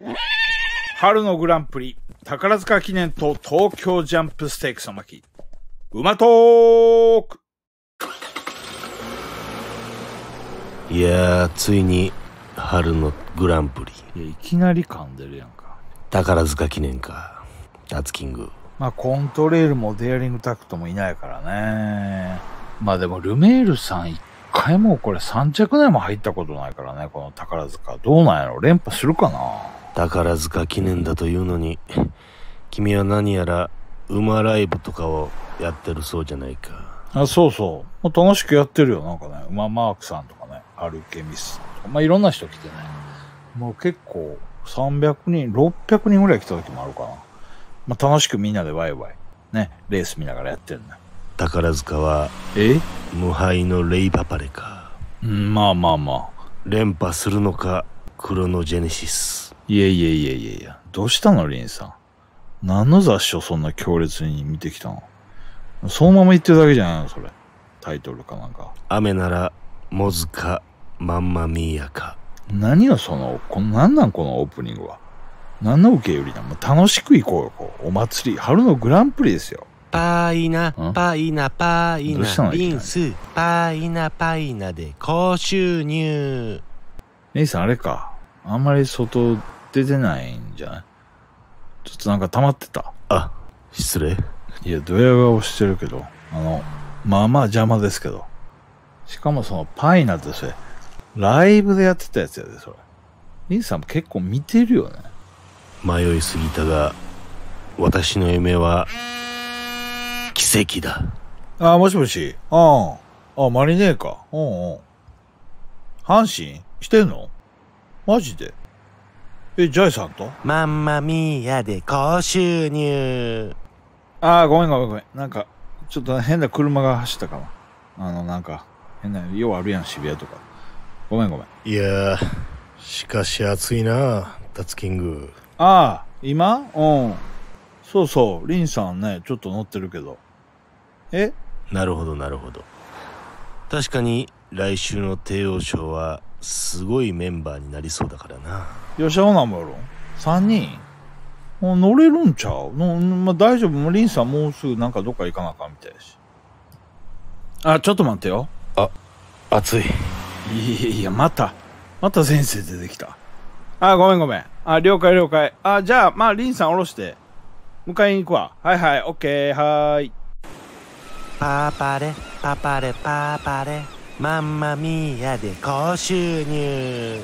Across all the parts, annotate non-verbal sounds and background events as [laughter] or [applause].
[laughs] 春のグランプリ、宝塚記念と東京ジャンプステークス巻、馬トークいやー、ついに春のグランプリ。いや、いきなり噛んでるやんか。宝塚記念か。ダツキング。まあ、コントレールもデアリングタクトもいないからね。まあでも、ルメールさん一回もこれ3着内も入ったことないからね、この宝塚。どうなんやろ連覇するかな宝塚記念だというのに君は何やら馬ライブとかをやってるそうじゃないかあそうそうもう楽しくやってるよなんかね馬マークさんとかねアルケミスとかまあいろんな人来てねもう結構300人600人ぐらい来た時もあるかな、まあ、楽しくみんなでワイワイねレース見ながらやってるね宝塚はえ無敗のレイバパレか、うん、まあまあまあ連覇するのかクロノジェネシスいえいえいえいえいどうしたのリンさん。何の雑誌をそんな強烈に見てきたのそのまま言ってるだけじゃないのそれ。タイトルかなんか。雨なら、もずか、まんまみやか。何よ、その、この、なんなんこのオープニングは。何の受け売りなの楽しく行こうよ、こう。お祭り、春のグランプリですよ。パイナ、パイナ、パイナ、リンス、パイナ、パイナで高収入。レイさん、あれか。あんまり外出てないんじゃないちょっとなんか溜まってた。あ、失礼。いや、ドヤ顔してるけど、あの、まあまあ邪魔ですけど。しかもそのパイナってそれ、ライブでやってたやつやで、それ。リンさんも結構見てるよね。迷いすぎたが、私の夢は、奇跡だ。ああ、もしもし。ああ。あマリネーか。うんうん。阪神してんのマジでえジャイさんとマンマミーヤで高収入ああごめんごめんごめんなんかちょっと変な車が走ったかもあのなんか変なようあるやん渋谷とかごめんごめんいやーしかし暑いなダツキングああ今うんそうそうリンさんねちょっと乗ってるけどえなるほどなるほど確かに来週の帝王賞はすごいメンバーになりそうだからなよ吉尾なもやろ3人乗れるんちゃうの、まあ、大丈夫もうリンさんもうすぐなんかどっか行かなあかんみたいしあちょっと待ってよあ暑いいやいやまたまた先生出てきたあごめんごめんあ了解了解あじゃあまあリンさん降ろして迎えに行くわはいはいオッケーはーいパパレパパレパパレマンマミーヤで高収入。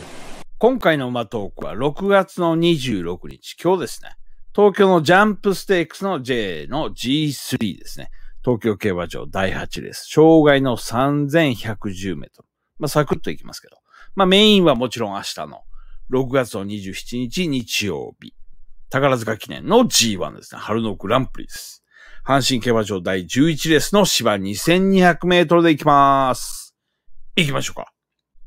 今回の馬トークは6月の26日、今日ですね。東京のジャンプステークスの J の G3 ですね。東京競馬場第8レース。障害の3110メートル。まあ、サクッといきますけど。まあ、メインはもちろん明日の6月の27日日曜日。宝塚記念の G1 ですね。春のグランプリです。阪神競馬場第11レースの芝2200メートルでいきます。行きましょうか。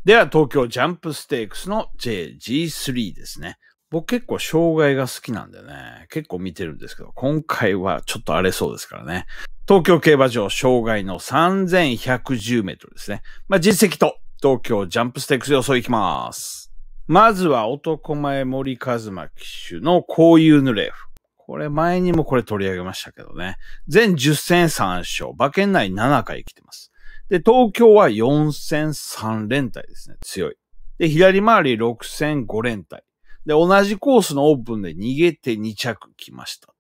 では、東京ジャンプステークスの JG3 ですね。僕結構障害が好きなんでね、結構見てるんですけど、今回はちょっと荒れそうですからね。東京競馬場障害の3110メートルですね。まあ、実績と東京ジャンプステークス予想いきます。まずは男前森和馬騎手のこういう濡れ。これ前にもこれ取り上げましたけどね。全10戦3勝、馬券内7回来てます。で、東京は4戦3連隊ですね。強い。で、左回り6戦5連隊。で、同じコースのオープンで逃げて2着来ましたと。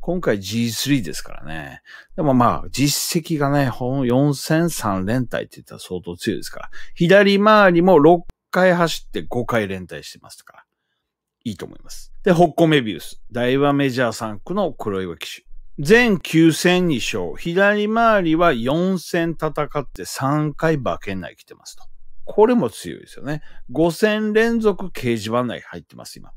今回 G3 ですからね。でもまあ、実績がね、4戦3連隊って言ったら相当強いですから。左回りも6回走って5回連隊してますから。いいと思います。で、ホッコメビウス。ダイワメジャー3区の黒岩騎手。全9戦2勝、左回りは4戦戦って3回馬券内来てますと。これも強いですよね。5戦連続掲示板内入ってます、今。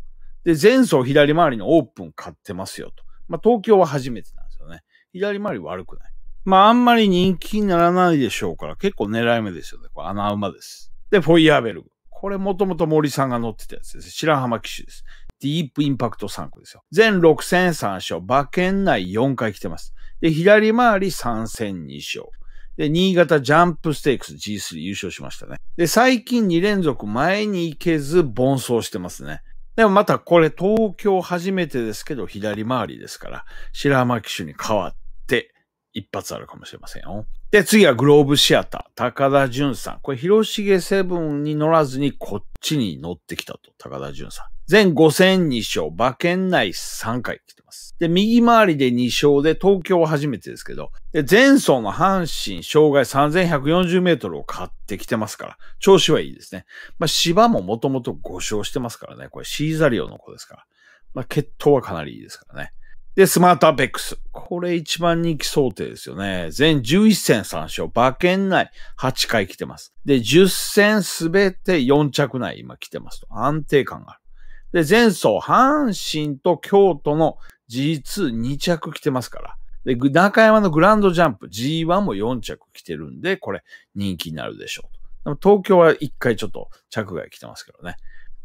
で、前走左回りのオープン買ってますよと。まあ、東京は初めてなんですよね。左回り悪くない。まあ、あんまり人気にならないでしょうから、結構狙い目ですよね。これ穴馬です。で、フォイヤーベルグ。これもともと森さんが乗ってたやつです。白浜騎手です。ディープインパクト3区ですよ。全6戦3勝、馬券内4回来てます。で、左回り3戦2勝。で、新潟ジャンプステークス G3 優勝しましたね。で、最近2連続前に行けず奔走してますね。でもまたこれ東京初めてですけど左回りですから、白浜騎手に変わって一発あるかもしれませんよ。で、次はグローブシアター、高田純さん。これ、広重セブンに乗らずにこっちに乗ってきたと、高田純さん。全5戦2勝、馬券内3回来てます。で、右回りで2勝で、東京は初めてですけど、で、前走の阪神、障害3140メートルを買ってきてますから、調子はいいですね。まあ、芝ももともと5勝してますからね、これシーザリオの子ですから。まあ、血統はかなりいいですからね。で、スマートアペックス。これ一番人気想定ですよね。全11戦3勝。馬券内8回来てます。で、10戦すべて4着内今来てますと。安定感がある。で、前走、阪神と京都の G22 着来てますから。で、中山のグランドジャンプ、G1 も4着来てるんで、これ人気になるでしょう東京は1回ちょっと着外来てますけどね。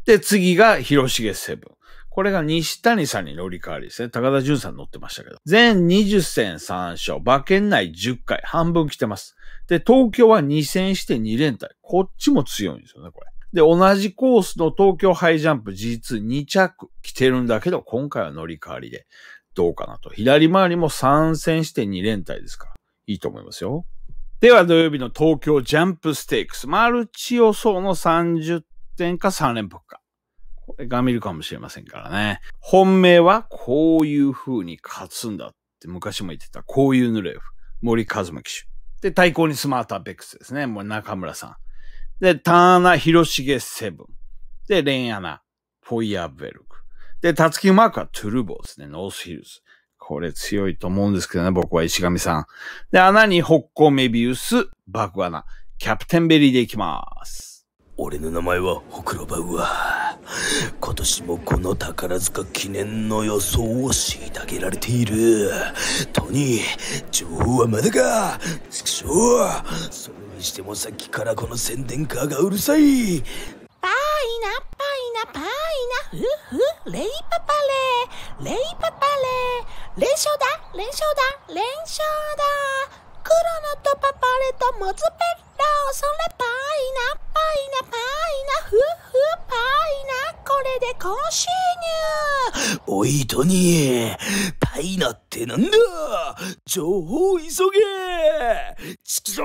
で、次が広重セブン。これが西谷さんに乗り換わりですね。高田純さん乗ってましたけど。全20戦3勝、馬券内10回、半分来てます。で、東京は2戦して2連対。こっちも強いんですよね、これ。で、同じコースの東京ハイジャンプ G22 着来てるんだけど、今回は乗り換わりで、どうかなと。左回りも参戦して2連帯ですから、いいと思いますよ。では土曜日の東京ジャンプステークス。マルチ予想の30点か3連泊か。これが見るかもしれませんからね。本命はこういう風に勝つんだって昔も言ってた。こういうヌれ。フ。森和馬騎手。で、対抗にスマートアペックスですね。もう中村さん。で、ターナ・広重セブン。で、レンアナ、フォイアーベルク。で、タツキマークはトゥルボーですね、ノースヒルズ。これ強いと思うんですけどね、僕は石神さん。で、穴にホッコメビウス、バクアナ、キャプテンベリーでいきます。俺の名前はホクロバウアー。[laughs] 今年もこの宝塚記念の予想を虐げられている。トニー、女王はまだかショそれにしてもさっきからこの宣伝カーがうるさいパイナ、パイナ、パイナ、ふフレイパパレー、レイパパレー、連勝だ、連勝だ、連勝だ、黒のとパパレとモズペッラオ、ソそれパイナパイナパイナフーパイナこれで高収入おいトニーパイナってなんだ情報急げちくぞ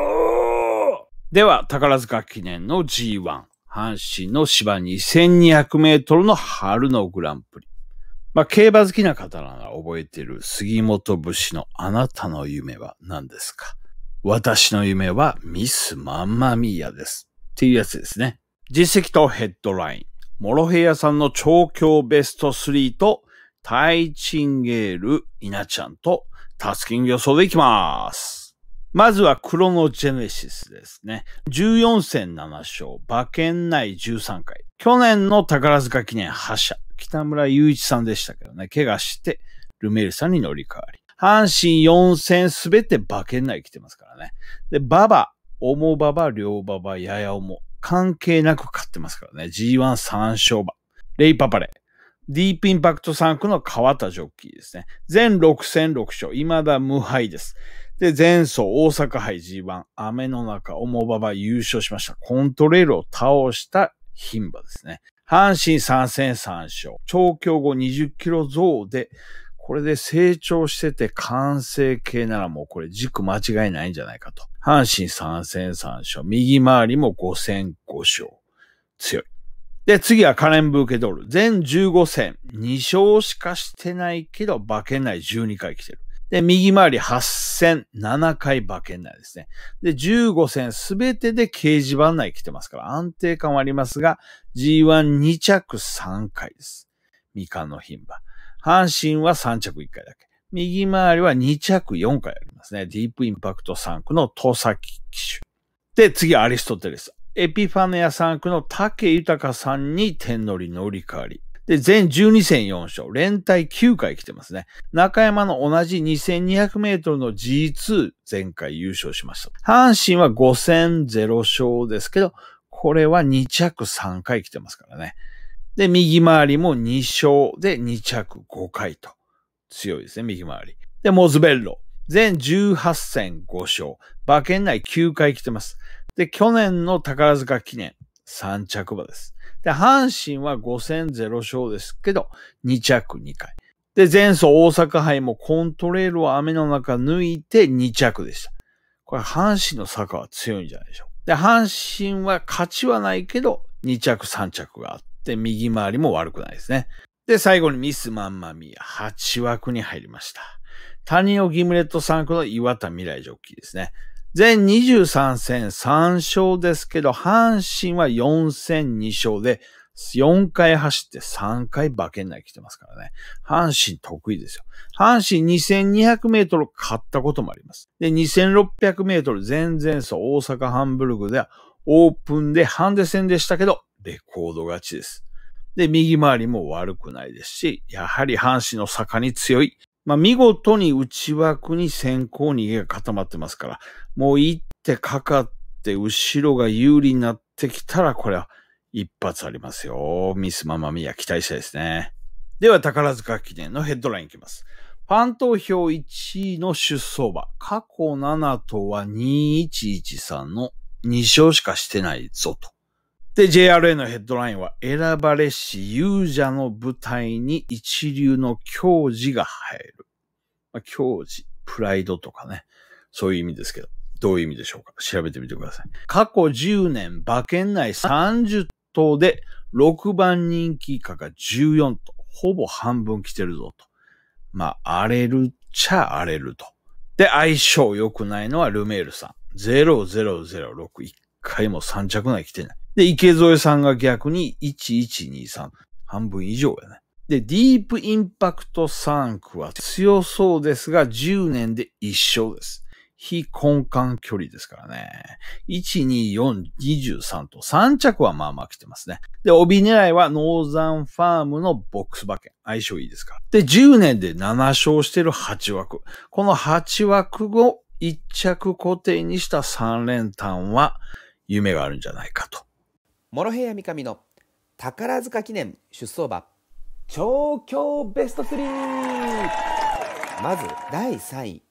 では宝塚記念の G1 阪神の芝2200メートルの春のグランプリ。まあ、競馬好きな方なら覚えている杉本節のあなたの夢は何ですか私の夢はミスマンマミーヤです。っていうやつですね。実績とヘッドライン。モロヘイヤさんの調教ベスト3と、タイチンゲール、イナちゃんと、タスキング予想でいきます。まずはクロノジェネシスですね。14戦7勝、馬券内13回。去年の宝塚記念覇者、北村雄一さんでしたけどね、怪我して、ルメールさんに乗り換わり。阪神4戦すべて馬券内来てますからね。で、馬場、重馬場、両馬場、やや重。関係なく勝ってますからね。G13 勝馬。レイパパレ。ディープインパクト3区の川田ジョッキーですね。全6戦6勝。未だ無敗です。で、前走大阪杯 G1。雨の中、重馬場優勝しました。コントレールを倒した牝馬ですね。阪神3戦3勝。調教後20キロ増でこれで成長してて完成形ならもうこれ軸間違いないんじゃないかと。阪神3戦3勝。右回りも5戦5勝。強い。で、次はカレン・ブーケドール。全15戦。2勝しかしてないけど、馬券内12回来てる。で、右回り8戦、7回馬券内ですね。で、15戦すべてで掲示板内来てますから、安定感はありますが、G12 着3回です。みかの牝馬。阪神は3着1回だけ。右回りは2着4回ありますね。ディープインパクト3区の戸崎騎手。で、次はアリストテレス。エピファネア3区の竹豊さんに天乗り乗り換わり。で、全12戦4勝、連帯9回来てますね。中山の同じ2200メートルの G2 前回優勝しました。阪神は5戦0勝ですけど、これは2着3回来てますからね。で、右回りも2勝で2着5回と。強いですね、右回り。で、モズベッロ。全18戦5勝。馬券内9回来てます。で、去年の宝塚記念、3着馬です。で、阪神は5戦0勝ですけど、2着2回。で、前走大阪杯もコントレールを雨の中抜いて2着でした。これ、阪神の坂は強いんじゃないでしょう。で、阪神は勝ちはないけど、2着3着があった。で、右回りも悪くないですね。で、最後にミス・マンマミア、8枠に入りました。谷尾ギムレット3区の岩田未来ジョッキーですね。全23戦3勝ですけど、阪神は4戦2勝で、4回走って3回馬券内来てますからね。阪神得意ですよ。阪神2200メートル勝ったこともあります。で、2600メートル前々走大阪ハンブルグではオープンでハンデ戦でしたけど、レコード勝ちです。で、右回りも悪くないですし、やはり阪神の坂に強い。まあ、見事に内枠に先行逃げが固まってますから、もう行ってかかって後ろが有利になってきたら、これは一発ありますよ。ミスママミヤ期待したいですね。では、宝塚記念のヘッドラインいきます。ファン投票1位の出走馬、過去7とは2113の2勝しかしてないぞと。で、JRA のヘッドラインは、選ばれし勇者の舞台に一流の教示が入る。まあ、教示、プライドとかね。そういう意味ですけど、どういう意味でしょうか調べてみてください。過去10年、馬券内30頭で6番人気以下が14頭。ほぼ半分来てるぞと。まあ、荒れるっちゃ荒れると。で、相性良くないのはルメールさん。0006、1回も3着内来てない。で、池添さんが逆に1123。半分以上やね。で、ディープインパクト3区は強そうですが、10年で1勝です。非根幹距離ですからね。1、2、4、23と3着はまあまあ来てますね。で、帯狙いはノーザンファームのボックス馬券。相性いいですから。で、10年で7勝してる8枠。この8枠を1着固定にした3連単は夢があるんじゃないかと。モロヘイヤ三上の宝塚記念出走馬超強ベスト3まず第3位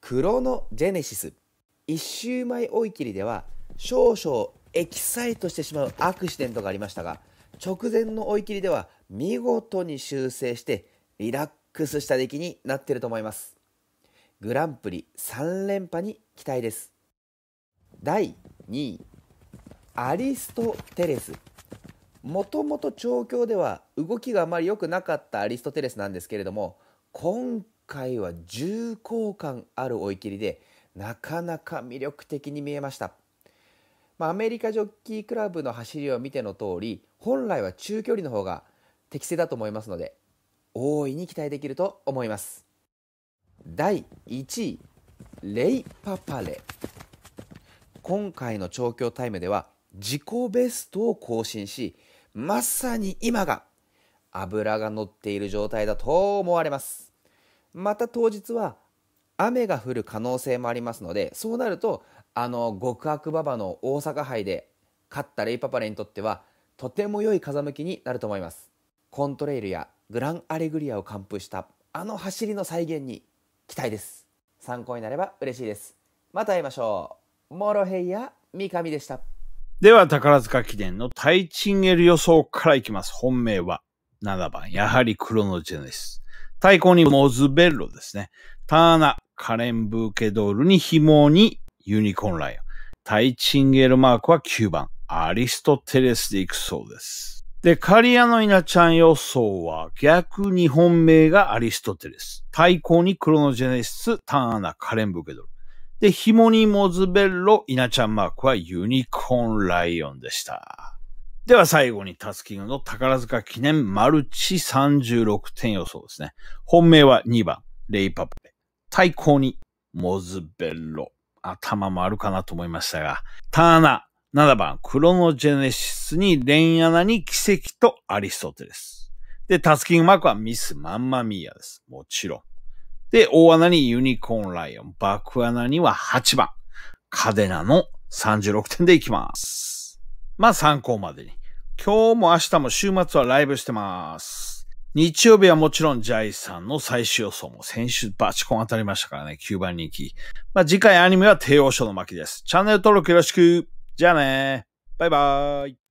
クロノジェネシス一周前追い切りでは少々エキサイトしてしまうアクシデントがありましたが直前の追い切りでは見事に修正してリラックスした出来になってると思いますグランプリ3連覇に期待です第2位アリストテレスもともと調教では動きがあまり良くなかったアリストテレスなんですけれども今回は重厚感ある追い切りでなかなか魅力的に見えました、まあ、アメリカジョッキークラブの走りを見ての通り本来は中距離の方が適正だと思いますので大いに期待できると思います第1位レイ・パパレ今回の調教タイムでは自己ベストを更新し、まさに今が油が乗っている状態だと思われます。また当日は雨が降る可能性もありますので、そうなると、あの、極悪馬場の大阪杯で勝ったレイパパレにとっては、とても良い風向きになると思います。コントレイルやグランアレグリアを完封したあの走りの再現に期待です。参考になれば嬉しいです。また会いましょう。モロヘイヤ三上でした。では、宝塚記念のタイチンエル予想からいきます。本命は7番、やはりクロノジェネシス。対抗にモズベッロですね。ターナ、カレンブーケドールに紐にユニコーンライオン。タイチンゲルマークは9番、アリストテレスでいくそうです。で、カリアの稲ちゃん予想は逆に本名がアリストテレス。対抗にクロノジェネシス、ターナ、カレンブーケドール。で、紐にモズベロ、稲ちゃんマークはユニコーンライオンでした。では最後にタスキングの宝塚記念マルチ36点予想ですね。本命は2番、レイパペ。対抗にモズベロ。頭もあるかなと思いましたが、ターナ、7番、クロノジェネシスにレンアナに奇跡とアリストテレス。で、タスキングマークはミス・マンマミーアです。もちろん。で、大穴にユニコーンライオン、バク穴には8番、カデナの36点でいきます。まあ参考までに。今日も明日も週末はライブしてます。日曜日はもちろんジャイさんの最終予想も先週バチコン当たりましたからね、9番人気。まあ次回アニメは帝王賞の巻です。チャンネル登録よろしく。じゃあねバイバーイ。